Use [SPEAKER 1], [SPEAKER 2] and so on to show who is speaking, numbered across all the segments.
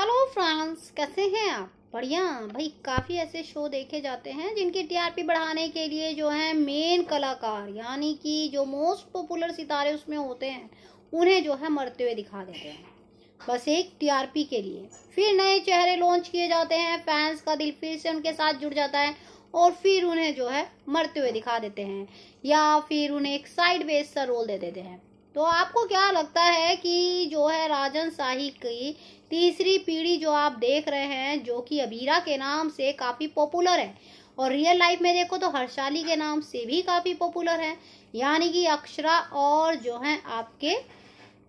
[SPEAKER 1] hello France कैसे हैं आप बढ़िया भाई काफ़ी ऐसे शो देखे जाते हैं जिनकी टीआरपी बढ़ाने के लिए जो है मेन कलाकार यानी कि जो मोस्ट पॉपुलर सितारे उसमें होते हैं उन्हें जो है मरते हुए दिखा देते हैं बस एक टीआरपी के लिए फिर नए चेहरे लॉन्च किए जाते हैं फैंस का दिल फिर से उनके साथ जुड़ जाता है और फिर उन्हें जो है मरते हुए दिखा देते हैं या फिर उन्हें एक साइड बेस सा रोल दे देते हैं तो आपको क्या लगता है कि जो है राजन शाही की तीसरी पीढ़ी जो आप देख रहे हैं जो कि अबीरा के नाम से काफ़ी पॉपुलर है और रियल लाइफ में देखो तो हर्षाली के नाम से भी काफ़ी पॉपुलर है यानी कि अक्षरा और जो है आपके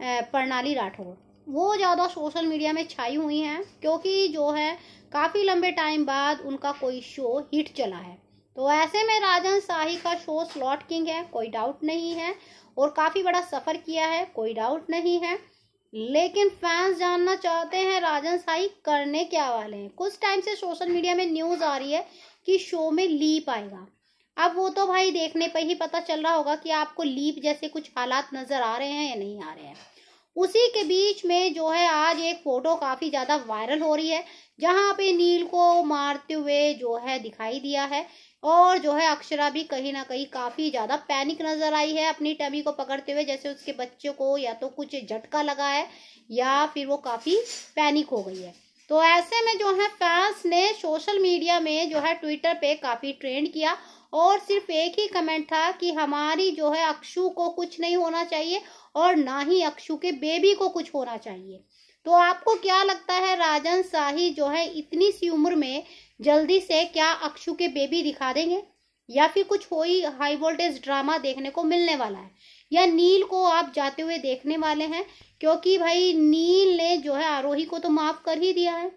[SPEAKER 1] प्रणाली राठौर वो ज़्यादा सोशल मीडिया में छाई हुई हैं क्योंकि जो है काफ़ी लंबे टाइम बाद उनका कोई शो हिट चला है तो ऐसे में राजन शाही का शो स्लॉट किंग है कोई डाउट नहीं है और काफ़ी बड़ा सफ़र किया है कोई डाउट नहीं है लेकिन फैंस जानना चाहते हैं राजन शाही करने क्या वाले हैं कुछ टाइम से सोशल मीडिया में न्यूज़ आ रही है कि शो में लीप आएगा अब वो तो भाई देखने पर ही पता चल रहा होगा कि आपको लीप जैसे कुछ हालात नज़र आ रहे हैं या नहीं आ रहे हैं उसी के बीच में जो है आज एक फ़ोटो काफ़ी ज़्यादा वायरल हो रही है जहाँ पे नील को मारते हुए जो है दिखाई दिया है और जो है अक्षरा भी कहीं ना कहीं काफ़ी ज़्यादा पैनिक नज़र आई है अपनी टमी को पकड़ते हुए जैसे उसके बच्चों को या तो कुछ झटका लगा है या फिर वो काफ़ी पैनिक हो गई है तो ऐसे में जो है फैंस ने सोशल मीडिया में जो है ट्विटर पे काफ़ी ट्रेंड किया और सिर्फ एक ही कमेंट था कि हमारी जो है अक्षु को कुछ नहीं होना चाहिए और ना ही अक्षु के बेबी को कुछ होना चाहिए तो आपको क्या लगता है राजन शाही जो है इतनी सी उम्र में जल्दी से क्या अक्षु के बेबी दिखा देंगे या फिर कुछ कोई हाई वोल्टेज ड्रामा देखने को मिलने वाला है या नील को आप जाते हुए देखने वाले हैं क्योंकि भाई नील ने जो है आरोही को तो माफ कर ही दिया है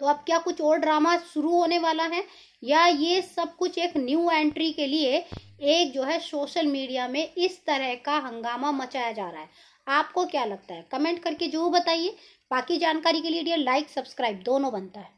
[SPEAKER 1] तो अब क्या कुछ और ड्रामा शुरू होने वाला है या ये सब कुछ एक न्यू एंट्री के लिए एक जो है सोशल मीडिया में इस तरह का हंगामा मचाया जा रहा है आपको क्या लगता है कमेंट करके जरूर बताइए बाकी जानकारी के लिए लाइक सब्सक्राइब दोनों बनता है